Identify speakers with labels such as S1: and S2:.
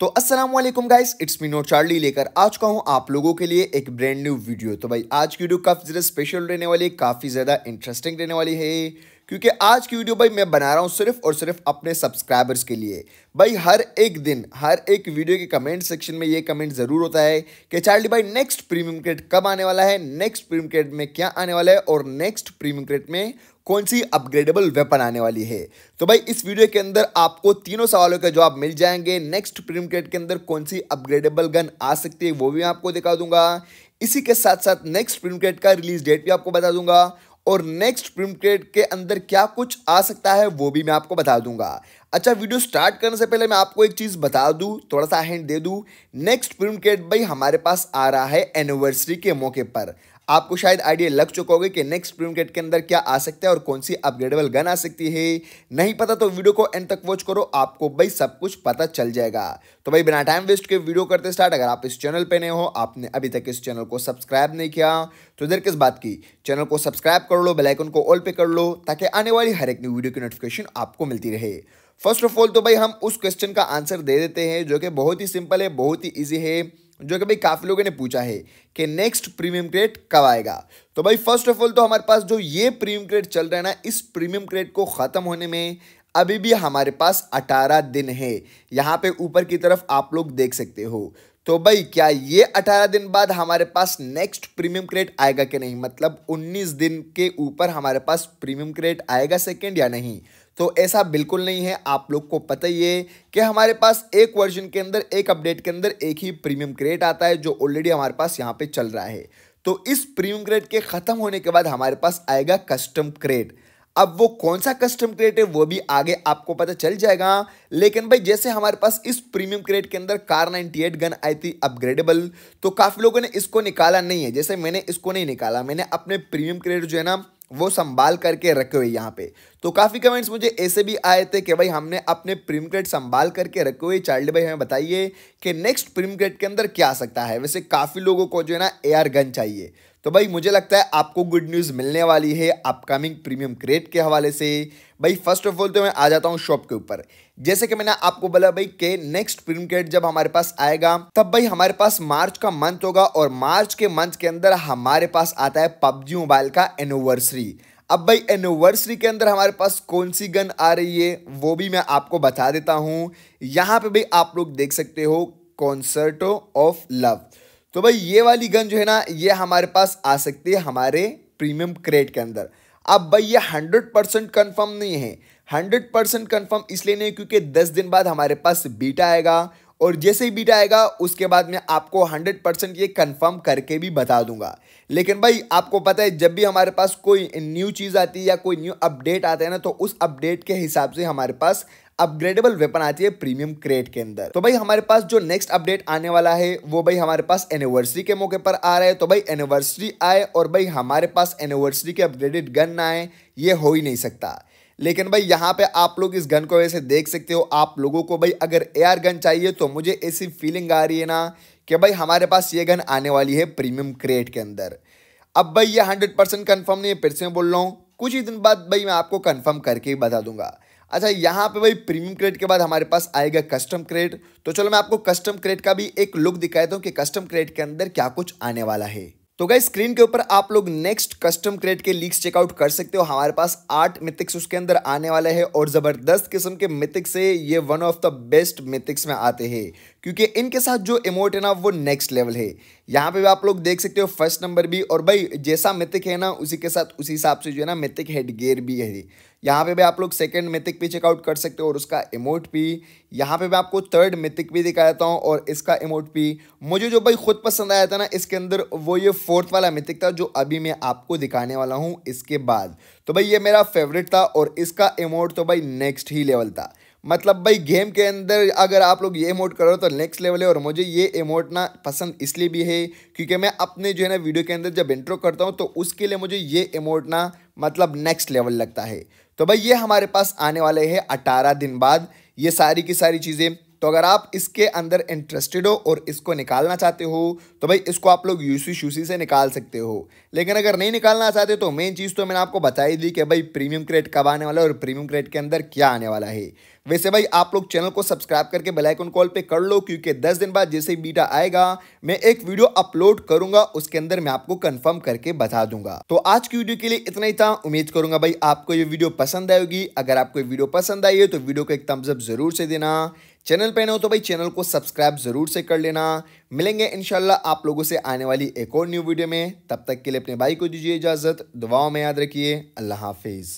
S1: तो अस्सलाम वालेकुम guys it's me no Charlie लेकर आज का हूँ आप लोगों के लिए एक ब्रांड न्यू वीडियो तो भाई आज की वीडियो काफ़ी ज़्यादा स्पेशल रहने वाली है काफ़ी ज़्यादा इंटरेस्टिंग रहने वाली है क्योंकि आज की वीडियो भाई मैं बना रहा हूँ सिर्फ और सिर्फ अपने सब्सक्राइबर्स के लिए भाई हर एक दिन हर एक वीडियो के कमेंट सेक्शन में ये कमेंट ज़रूर होता है कि चार्ली भाई नेक्स्ट प्रीमियम क्रेड कब आने वाला है नेक्स्ट प्रीमियम क्रेड में क्या आने वाला है और नेक्स्ट प्रीमियम क्रेड में कौन सी अपग्रेडेबल वेपन आने वाली है तो भाई इस वीडियो के अंदर आपको तीनों सवालों के जवाब मिल जाएंगे नेक्स्ट प्रीम क्रेड के अंदर कौन सी अपग्रेडेबल गन आ सकती है वो भी मैं आपको दिखा दूंगा इसी के साथ साथ नेक्स्ट प्रीम क्रेड का रिलीज डेट भी आपको बता दूंगा और नेक्स्ट प्रीम क्रेड के अंदर क्या कुछ आ सकता है वो भी मैं आपको बता दूंगा अच्छा वीडियो स्टार्ट करने से पहले मैं आपको एक चीज़ बता दूं थोड़ा सा हैंड दे दूं नेक्स्ट प्रीम क्रेड भाई हमारे पास आ रहा है एनिवर्सरी के मौके पर आपको शायद आइडिया लग चुका होगा कि नेक्स्ट गेट के अंदर क्या आ सकता है और कौन सी अपग्रेडेबल गन आ सकती है नहीं पता तो वीडियो को एंड तक वॉच करो आपको भाई सब कुछ पता चल जाएगा तो भाई बिना टाइम वेस्ट के वीडियो करते स्टार्ट अगर आप इस चैनल पर नए हो आपने अभी तक इस चैनल को सब्सक्राइब नहीं किया तो इधर किस बात की चैनल को सब्सक्राइब कर लो बेलाइकन को ऑल पे कर लो ताकि आने वाली हर एक न्यू वीडियो की नोटिफिकेशन आपको मिलती रहे फर्स्ट ऑफ ऑल तो भाई हम उस क्वेश्चन का आंसर दे देते हैं जो कि बहुत ही सिंपल है बहुत ही ईजी है जो कि भाई काफ़ी लोगों ने पूछा है कि नेक्स्ट प्रीमियम क्रेड कब आएगा तो भाई फर्स्ट ऑफ ऑल तो हमारे पास जो ये प्रीमियम क्रेड चल रहा है ना इस प्रीमियम क्रेड को ख़त्म होने में अभी भी हमारे पास 18 दिन है यहाँ पे ऊपर की तरफ आप लोग देख सकते हो तो भाई क्या ये 18 दिन बाद हमारे पास नेक्स्ट प्रीमियम क्रेट आएगा कि नहीं मतलब 19 दिन के ऊपर हमारे पास प्रीमियम क्रेट आएगा सेकेंड या नहीं तो ऐसा बिल्कुल नहीं है आप लोग को पता ही है कि हमारे पास एक वर्जन के अंदर एक अपडेट के अंदर एक ही प्रीमियम क्रेड आता है जो ऑलरेडी हमारे पास यहाँ पे चल रहा है तो इस प्रीमियम क्रेड के ख़त्म होने के बाद हमारे पास आएगा कस्टम क्रेड अब वो कौन सा कस्टम क्रेट है वो भी आगे आपको पता चल जाएगा लेकिन भाई जैसे हमारे पास इस प्रीमियम क्रेट के अंदर कार 98 गन आई थी अपग्रेडेबल तो काफ़ी लोगों ने इसको निकाला नहीं है जैसे मैंने इसको नहीं निकाला मैंने अपने प्रीमियम क्रेट जो है ना वो संभाल करके रखे हुए यहाँ पे तो काफ़ी कमेंट्स मुझे ऐसे भी आए थे कि भाई हमने अपने प्रीम क्रेड संभाल करके रखे हुए चाइल्ड भाई हमें बताइए कि नेक्स्ट प्रीम क्रेड के अंदर क्या आ सकता है वैसे काफ़ी लोगों को जो है ना एआर गन चाहिए तो भाई मुझे लगता है आपको गुड न्यूज़ मिलने वाली है अपकमिंग प्रीमियम क्रेट के हवाले से भाई फर्स्ट ऑफ ऑल तो मैं आ जाता हूँ शॉप के ऊपर जैसे कि मैंने आपको बोला भाई के नेक्स्ट प्रीमियम क्रेट जब हमारे पास आएगा तब भाई हमारे पास मार्च का मंथ होगा और मार्च के मंथ के अंदर हमारे पास आता है पबजी मोबाइल का एनिवर्सरी अब भाई एनिवर्सरी के अंदर हमारे पास कौन सी गन आ रही है वो भी मैं आपको बता देता हूँ यहाँ पे भाई आप लोग देख सकते हो कॉन्सर्टो ऑफ लव तो भाई ये वाली गन जो है ना ये हमारे पास आ सकती है हमारे प्रीमियम क्रेट के अंदर अब भाई ये हंड्रेड परसेंट कन्फर्म नहीं है हंड्रेड परसेंट कन्फर्म इसलिए नहीं क्योंकि दस दिन बाद हमारे पास बीटा आएगा और जैसे ही बीटा आएगा उसके बाद मैं आपको 100 परसेंट ये कन्फर्म करके भी बता दूंगा लेकिन भाई आपको पता है जब भी हमारे पास कोई न्यू चीज़ आती है या कोई न्यू अपडेट आता है ना तो उस अपडेट के हिसाब से हमारे पास अपग्रेडेबल वेपन आती है प्रीमियम क्रेट के अंदर तो भाई हमारे पास जो नेक्स्ट अपडेट आने वाला है वो भाई हमारे पास एनिवर्सरी के मौके पर आ रहा है तो भाई एनिवर्सरी आए और भाई हमारे पास एनिवर्सरी के अपग्रेडेड गन ना आए ये हो ही नहीं सकता लेकिन भाई यहाँ पे आप लोग इस गन को वैसे देख सकते हो आप लोगों को भाई अगर एआर गन चाहिए तो मुझे ऐसी फीलिंग आ रही है ना कि भाई हमारे पास ये गन आने वाली है प्रीमियम क्रेट के अंदर अब भाई ये हंड्रेड परसेंट कन्फर्म नहीं है फिर से बोल रहा हूँ कुछ ही दिन बाद भाई मैं आपको कन्फर्म करके ही बता दूंगा अच्छा यहाँ पे भाई प्रीमियम क्रेट के बाद हमारे पास आएगा कस्टम क्रेट तो चलो मैं आपको कस्टम क्रेट का भी एक लुक दिखा देता हूँ कि कस्टम क्रेट के अंदर क्या कुछ आने वाला है तो गई स्क्रीन के ऊपर आप लोग नेक्स्ट कस्टम क्रेट के लीक्स चेकआउट कर सकते हो हमारे पास आठ मिथिक्स उसके अंदर आने वाले हैं और ज़बरदस्त किस्म के मिथिक्स है ये one of the best mythics में आते हैं क्योंकि इनके साथ जो इमोट है ना वो नेक्स्ट लेवल है यहाँ पे भी आप लोग देख सकते हो फर्स्ट नंबर भी और भाई जैसा मिथिक है ना उसी के साथ उसी हिसाब से जो है ना मिथिक हेड भी है यहाँ पे भी आप लोग सेकंड मिथिक भी चेकआउट कर सकते हो और उसका इमोट भी यहाँ पे मैं आपको थर्ड मिथिक भी दिखा देता हूँ और इसका इमोट भी मुझे जो भाई खुद पसंद आया था ना इसके अंदर वो ये फोर्थ वाला मिथिक था जो अभी मैं आपको दिखाने वाला हूँ इसके बाद तो भाई ये मेरा फेवरेट था और इसका इमोट तो भाई नेक्स्ट ही लेवल था मतलब भाई गेम के अंदर अगर आप लोग ये इमोट करो तो नेक्स्ट लेवल है और मुझे ये इमोट ना पसंद इसलिए भी है क्योंकि मैं अपने जो है ना वीडियो के अंदर जब इंट्रो करता हूँ तो उसके लिए मुझे ये इमोट ना मतलब नेक्स्ट लेवल लगता है तो भाई ये हमारे पास आने वाले हैं अठारह दिन बाद ये सारी की सारी चीज़ें तो अगर आप इसके अंदर इंटरेस्टेड हो और इसको निकालना चाहते हो तो भाई इसको आप लोग यूसी शूसी से निकाल सकते हो लेकिन अगर नहीं निकालना चाहते तो मेन चीज़ तो मैंने आपको बताई दी कि भाई प्रीमियम क्रेड कब आने वाला है और प्रीमियम क्रेड के अंदर क्या आने वाला है वैसे भाई आप लोग चैनल को सब्सक्राइब करके बेलाइकन कॉल पर कर लो क्योंकि दस दिन बाद जैसे ही बीटा आएगा मैं एक वीडियो अपलोड करूंगा उसके अंदर मैं आपको कन्फर्म करके बता दूंगा तो आज की वीडियो के लिए इतना ही था उम्मीद करूंगा भाई आपको ये वीडियो पसंद आएगी अगर आपको वीडियो पसंद आई है तो वीडियो को एक थम्सअप जरूर से देना चैनल पे नए हो तो भाई चैनल को सब्सक्राइब ज़रूर से कर लेना मिलेंगे इनशाला आप लोगों से आने वाली एक और न्यू वीडियो में तब तक के लिए अपने भाई को दीजिए इजाज़त दुआओं में याद रखिए अल्लाह हाफिज़